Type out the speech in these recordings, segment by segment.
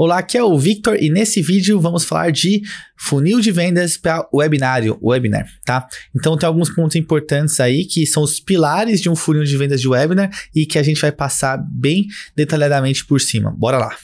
Olá, aqui é o Victor e nesse vídeo vamos falar de funil de vendas para webinário, webinar, tá? Então tem alguns pontos importantes aí que são os pilares de um funil de vendas de webinar e que a gente vai passar bem detalhadamente por cima. Bora lá.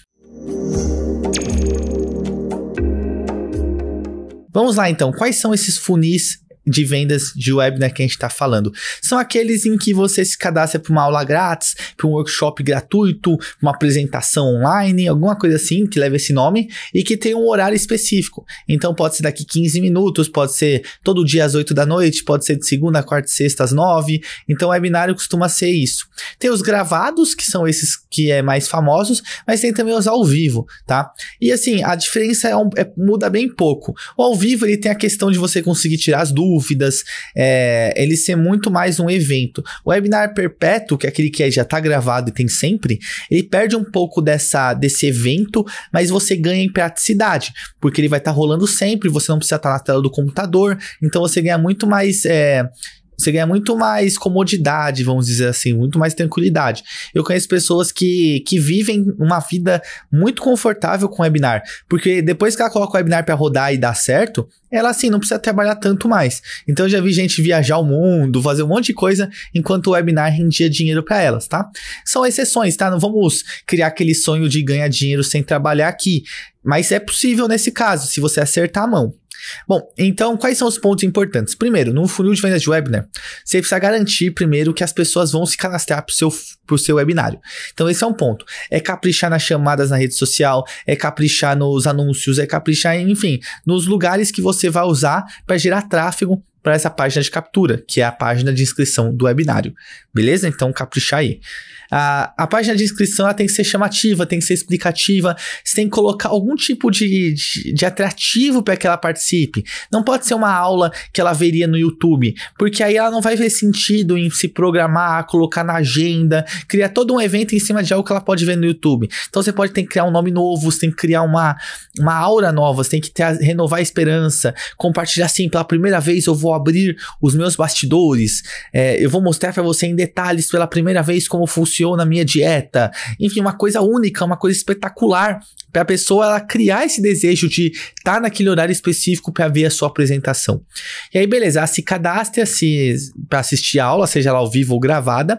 Vamos lá então, quais são esses funis de vendas de web né, que a gente está falando. São aqueles em que você se cadastra para uma aula grátis, para um workshop gratuito, uma apresentação online, alguma coisa assim que leva esse nome e que tem um horário específico. Então pode ser daqui 15 minutos, pode ser todo dia às 8 da noite, pode ser de segunda, quarta e sexta às 9. Então webinário costuma ser isso. Tem os gravados, que são esses que é mais famosos, mas tem também os ao vivo, tá? E assim, a diferença é, um, é muda bem pouco. O ao vivo ele tem a questão de você conseguir tirar as dúvidas, dúvidas, é, ele ser muito mais um evento. O webinar perpétuo, que é aquele que é, já está gravado e tem sempre, ele perde um pouco dessa desse evento, mas você ganha em praticidade, porque ele vai estar tá rolando sempre, você não precisa estar tá na tela do computador, então você ganha muito mais é, você ganha muito mais comodidade, vamos dizer assim, muito mais tranquilidade. Eu conheço pessoas que, que vivem uma vida muito confortável com webinar, porque depois que ela coloca o webinar para rodar e dar certo, ela assim não precisa trabalhar tanto mais. Então eu já vi gente viajar o mundo, fazer um monte de coisa, enquanto o webinar rendia dinheiro para elas, tá? São exceções, tá? Não vamos criar aquele sonho de ganhar dinheiro sem trabalhar aqui, mas é possível nesse caso, se você acertar a mão. Bom, então quais são os pontos importantes? Primeiro, num funil de vendas de webinar, né, você precisa garantir primeiro que as pessoas vão se cadastrar para o seu, seu webinário. Então esse é um ponto. É caprichar nas chamadas na rede social, é caprichar nos anúncios, é caprichar, enfim, nos lugares que você vai usar para gerar tráfego para essa página de captura, que é a página de inscrição do webinário. Beleza? Então caprichar aí. A, a página de inscrição ela tem que ser chamativa, tem que ser explicativa, você tem que colocar algum tipo de, de, de atrativo para que ela participe. Não pode ser uma aula que ela veria no YouTube, porque aí ela não vai ver sentido em se programar, colocar na agenda, criar todo um evento em cima de algo que ela pode ver no YouTube. Então você pode ter que criar um nome novo, você tem que criar uma, uma aura nova, você tem que ter, renovar a esperança, compartilhar assim, pela primeira vez eu vou abrir os meus bastidores, é, eu vou mostrar para você ainda detalhes pela primeira vez como funciona a minha dieta. Enfim, uma coisa única, uma coisa espetacular para a pessoa ela criar esse desejo de estar tá naquele horário específico para ver a sua apresentação. E aí, beleza, ela se cadastra se, para assistir a aula, seja ela ao vivo ou gravada,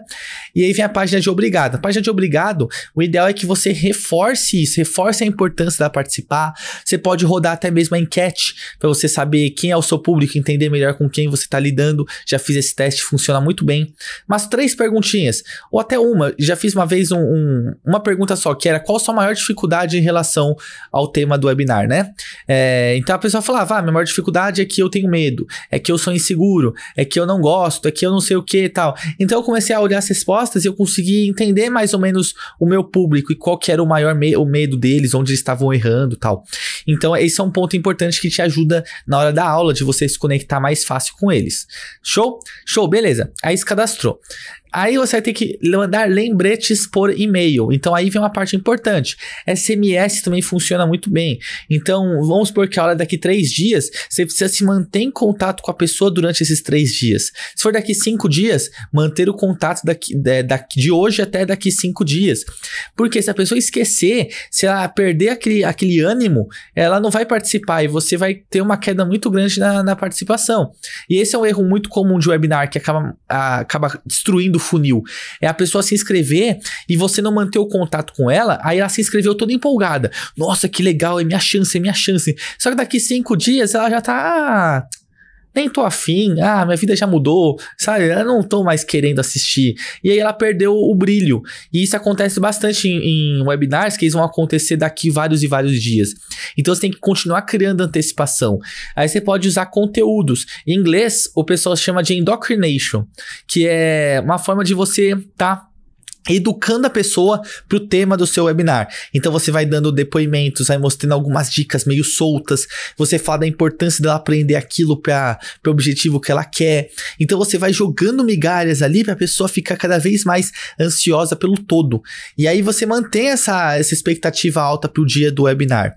e aí vem a página de obrigado. A página de obrigado, o ideal é que você reforce isso, reforce a importância da participar. Você pode rodar até mesmo a enquete para você saber quem é o seu público, entender melhor com quem você está lidando. Já fiz esse teste, funciona muito bem. Mas três perguntinhas, ou até uma, já fiz uma vez um, um, uma pergunta só, que era qual a sua maior dificuldade em relação relação ao tema do webinar, né? É, então a pessoa falava: ah, minha maior dificuldade é que eu tenho medo, é que eu sou inseguro, é que eu não gosto, é que eu não sei o que e tal. Então eu comecei a olhar as respostas e eu consegui entender mais ou menos o meu público e qual que era o maior me o medo deles, onde eles estavam errando tal. Então esse é um ponto importante que te ajuda na hora da aula, de você se conectar mais fácil com eles. Show? Show, beleza. Aí se cadastrou. Aí você vai ter que mandar lembretes por e-mail. Então aí vem uma parte importante. SMS também funciona muito bem. Então vamos supor que a hora é daqui três dias, você precisa se manter em contato com a pessoa durante esses três dias. Se for daqui cinco dias, manter o contato daqui, de, de hoje até daqui cinco dias. Porque se a pessoa esquecer, se ela perder aquele, aquele ânimo, ela não vai participar e você vai ter uma queda muito grande na, na participação. E esse é um erro muito comum de webinar que acaba, acaba destruindo funil. É a pessoa se inscrever e você não manter o contato com ela, aí ela se inscreveu toda empolgada. Nossa, que legal, é minha chance, é minha chance. Só que daqui cinco dias ela já tá. Ah, nem tô afim, ah, minha vida já mudou, sabe? Eu não tô mais querendo assistir. E aí ela perdeu o brilho. E isso acontece bastante em, em webinars, que eles vão acontecer daqui vários e vários dias. Então você tem que continuar criando antecipação. Aí você pode usar conteúdos. Em inglês, o pessoal chama de indoctrination, que é uma forma de você tá educando a pessoa para o tema do seu webinar. Então você vai dando depoimentos, vai mostrando algumas dicas meio soltas, você fala da importância dela aprender aquilo para o objetivo que ela quer. Então você vai jogando migalhas ali para a pessoa ficar cada vez mais ansiosa pelo todo. E aí você mantém essa, essa expectativa alta para o dia do webinar.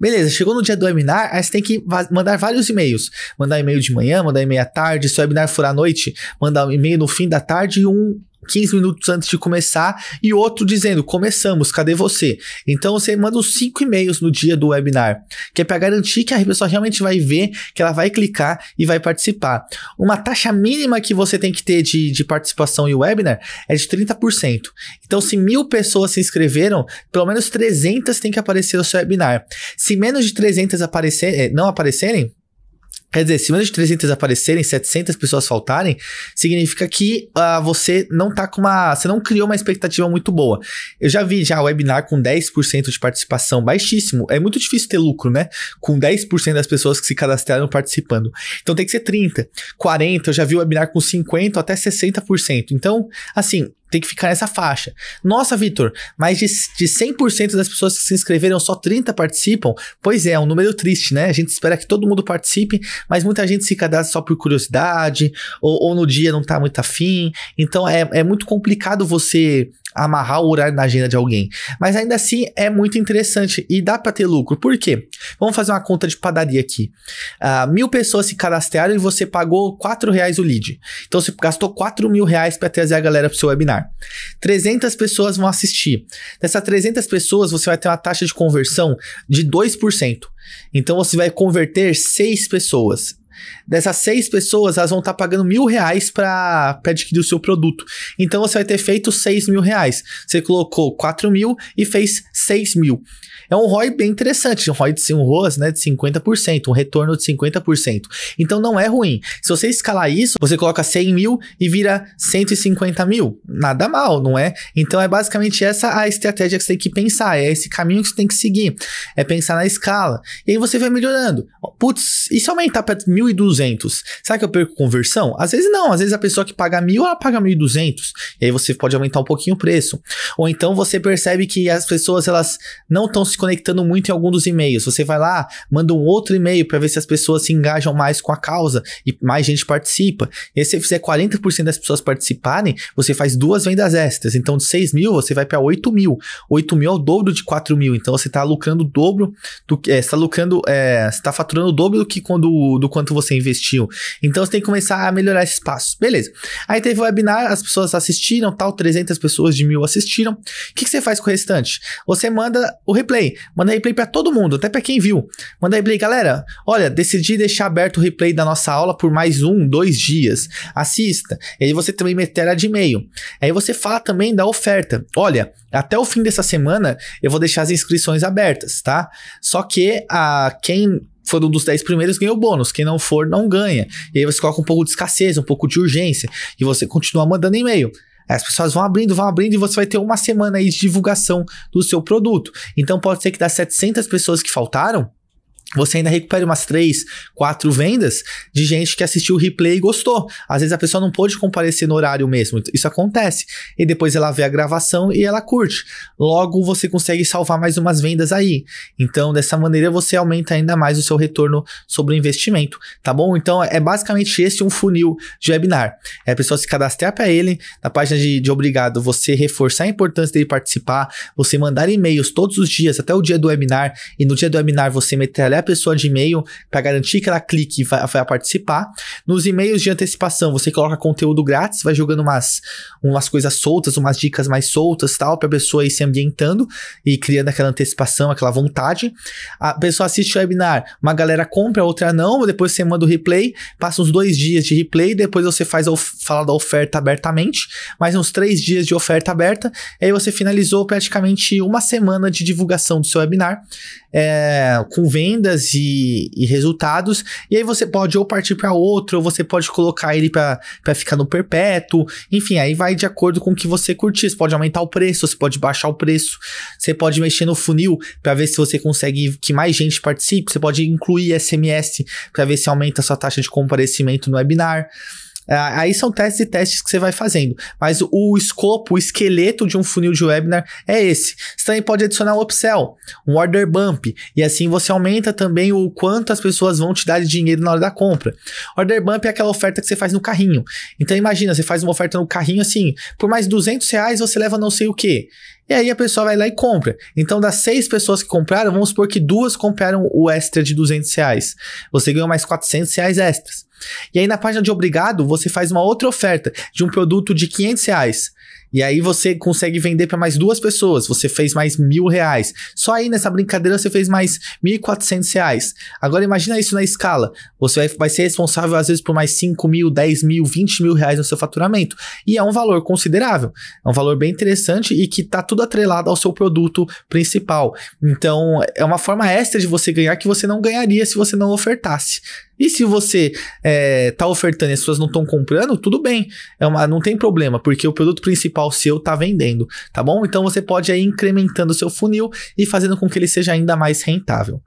Beleza, chegou no dia do webinar, aí você tem que mandar vários e-mails. Mandar e-mail de manhã, mandar e-mail à tarde, se o webinar for à noite, mandar um e-mail no fim da tarde e um 15 minutos antes de começar e outro dizendo começamos, cadê você? Então você manda os cinco e-mails no dia do webinar, que é para garantir que a pessoa realmente vai ver, que ela vai clicar e vai participar. Uma taxa mínima que você tem que ter de, de participação em webinar é de 30%. Então se mil pessoas se inscreveram, pelo menos 300 tem que aparecer no seu webinar. Se menos de 300 aparecer, eh, não aparecerem, Quer dizer, se menos de 300 aparecerem, 700 pessoas faltarem, significa que uh, você não tá com uma. Você não criou uma expectativa muito boa. Eu já vi já webinar com 10% de participação, baixíssimo. É muito difícil ter lucro, né? Com 10% das pessoas que se cadastraram participando. Então tem que ser 30, 40. Eu já vi webinar com 50 até 60%. Então, assim, tem que ficar nessa faixa. Nossa, Vitor, mais de, de 100% das pessoas que se inscreveram, só 30 participam? Pois é, é um número triste, né? A gente espera que todo mundo participe, mas muita gente se cadastra só por curiosidade, ou, ou no dia não tá muito afim. Então é, é muito complicado você amarrar o horário na agenda de alguém. Mas ainda assim é muito interessante e dá para ter lucro. Por quê? Vamos fazer uma conta de padaria aqui. Uh, mil pessoas se cadastraram e você pagou quatro reais o lead. Então você gastou quatro mil reais para trazer a galera para seu webinar. 300 pessoas vão assistir. Dessas 300 pessoas você vai ter uma taxa de conversão de 2%. Então você vai converter 6 pessoas. Dessas seis pessoas, elas vão estar tá pagando mil reais para adquirir o seu produto. Então você vai ter feito seis mil reais. Você colocou quatro mil e fez seis mil. É um ROI bem interessante, um ROI de um ROAS, né, de 50%, um retorno de 50%. Então não é ruim. Se você escalar isso, você coloca 100 mil e vira 150 mil. Nada mal, não é? Então é basicamente essa a estratégia que você tem que pensar, é esse caminho que você tem que seguir, é pensar na escala. E aí você vai melhorando. Putz, e se aumentar para mil 1.200. Será que eu perco conversão? Às vezes não, às vezes a pessoa que paga mil, ela paga 1.200. E aí você pode aumentar um pouquinho o preço. Ou então você percebe que as pessoas elas não estão se conectando muito em algum dos e-mails. Você vai lá, manda um outro e-mail para ver se as pessoas se engajam mais com a causa e mais gente participa. E aí, se você fizer 40% das pessoas participarem, você faz duas vendas extras. Então de 6 mil você vai para 8 mil. 8 mil é o dobro de 4 mil. Então você está lucrando o dobro do que. É, eh, está lucrando. É, eh, está faturando o dobro do que quando do quanto quanto você investiu. Então você tem que começar a melhorar esses passos. Beleza. Aí teve o webinar, as pessoas assistiram, tal, 300 pessoas de mil assistiram. O que, que você faz com o restante? Você manda o replay. Manda replay para todo mundo, até para quem viu. Manda replay, galera. Olha, decidi deixar aberto o replay da nossa aula por mais um, dois dias. Assista. E aí você também meterá de e-mail. Aí você fala também da oferta. Olha, até o fim dessa semana eu vou deixar as inscrições abertas, tá? Só que a ah, quem for um dos 10 primeiros, ganha o bônus. Quem não for, não ganha. E aí você coloca um pouco de escassez, um pouco de urgência. E você continua mandando e-mail. As pessoas vão abrindo, vão abrindo e você vai ter uma semana aí de divulgação do seu produto. Então pode ser que das 700 pessoas que faltaram, você ainda recupera umas três, quatro vendas de gente que assistiu o replay e gostou. Às vezes a pessoa não pôde comparecer no horário mesmo, isso acontece. E depois ela vê a gravação e ela curte. Logo você consegue salvar mais umas vendas aí. Então, dessa maneira você aumenta ainda mais o seu retorno sobre o investimento, tá bom? Então, é basicamente esse um funil de webinar. É a pessoa se cadastrar para ele, na página de, de obrigado, você reforçar a importância dele participar, você mandar e-mails todos os dias até o dia do webinar e no dia do webinar você meter metralhar a pessoa de e-mail para garantir que ela clique e vai, vai, participar. Nos e-mails de antecipação, você coloca conteúdo grátis, vai jogando umas, umas coisas soltas, umas dicas mais soltas tal, para a pessoa ir se ambientando e criando aquela antecipação, aquela vontade. A pessoa assiste o webinar, uma galera compra, outra não, depois você manda o replay, passa uns dois dias de replay, depois você faz a fala da oferta abertamente, mais uns três dias de oferta aberta, e aí você finalizou praticamente uma semana de divulgação do seu webinar, é, com venda vendas e, e resultados. E aí você pode ou partir para outro, ou você pode colocar ele para ficar no perpétuo. Enfim, aí vai de acordo com o que você curtir. Você pode aumentar o preço, você pode baixar o preço, você pode mexer no funil para ver se você consegue que mais gente participe, você pode incluir SMS para ver se aumenta a sua taxa de comparecimento no webinar. É, aí são testes e testes que você vai fazendo. Mas o escopo, o esqueleto de um funil de webinar é esse. Você também pode adicionar um upsell, um order bump. E assim você aumenta também o quanto as pessoas vão te dar de dinheiro na hora da compra. Order bump é aquela oferta que você faz no carrinho. Então imagina, você faz uma oferta no carrinho assim, por mais 200 reais você leva não sei o que. E aí a pessoa vai lá e compra. Então, das seis pessoas que compraram, vamos supor que duas compraram o extra de 200 reais. Você ganhou mais 400 reais extras. E aí na página de obrigado, você faz uma outra oferta de um produto de 500 reais. E aí você consegue vender para mais duas pessoas, você fez mais mil reais. Só aí nessa brincadeira você fez mais mil e quatrocentos reais. Agora imagina isso na escala. Você vai, vai ser responsável às vezes por mais cinco mil, dez mil, vinte mil reais no seu faturamento. E é um valor considerável. É um valor bem interessante e que tá tudo atrelado ao seu produto principal. Então é uma forma extra de você ganhar que você não ganharia se você não ofertasse. E se você é, tá ofertando e as pessoas não estão comprando, tudo bem. É uma, não tem problema, porque o produto principal qual seu está vendendo, tá bom? Então você pode aí incrementando o seu funil e fazendo com que ele seja ainda mais rentável.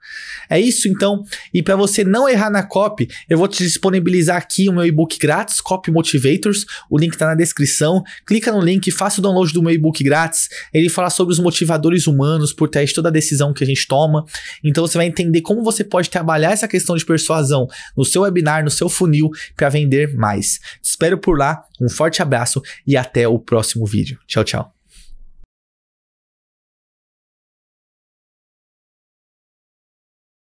É isso então, e para você não errar na copy, eu vou te disponibilizar aqui o meu e-book grátis, Copy Motivators, o link está na descrição, clica no link, faça o download do meu e-book grátis, ele fala sobre os motivadores humanos por trás de toda a decisão que a gente toma, então você vai entender como você pode trabalhar essa questão de persuasão no seu webinar, no seu funil, para vender mais. Te espero por lá um forte abraço e até o próximo vídeo. Tchau, tchau.